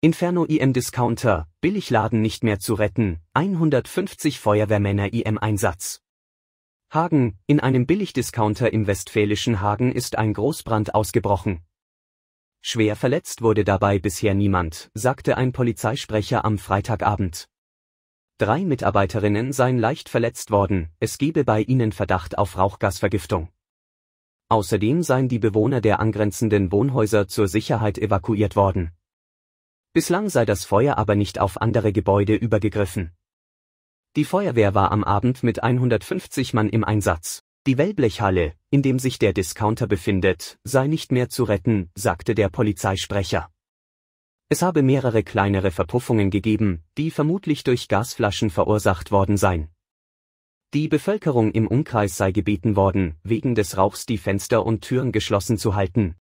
Inferno IM Discounter, Billigladen nicht mehr zu retten, 150 Feuerwehrmänner IM Einsatz. Hagen, in einem Billigdiscounter im westfälischen Hagen ist ein Großbrand ausgebrochen. Schwer verletzt wurde dabei bisher niemand, sagte ein Polizeisprecher am Freitagabend. Drei Mitarbeiterinnen seien leicht verletzt worden, es gebe bei ihnen Verdacht auf Rauchgasvergiftung. Außerdem seien die Bewohner der angrenzenden Wohnhäuser zur Sicherheit evakuiert worden. Bislang sei das Feuer aber nicht auf andere Gebäude übergegriffen. Die Feuerwehr war am Abend mit 150 Mann im Einsatz. Die Wellblechhalle, in dem sich der Discounter befindet, sei nicht mehr zu retten, sagte der Polizeisprecher. Es habe mehrere kleinere Verpuffungen gegeben, die vermutlich durch Gasflaschen verursacht worden seien. Die Bevölkerung im Umkreis sei gebeten worden, wegen des Rauchs die Fenster und Türen geschlossen zu halten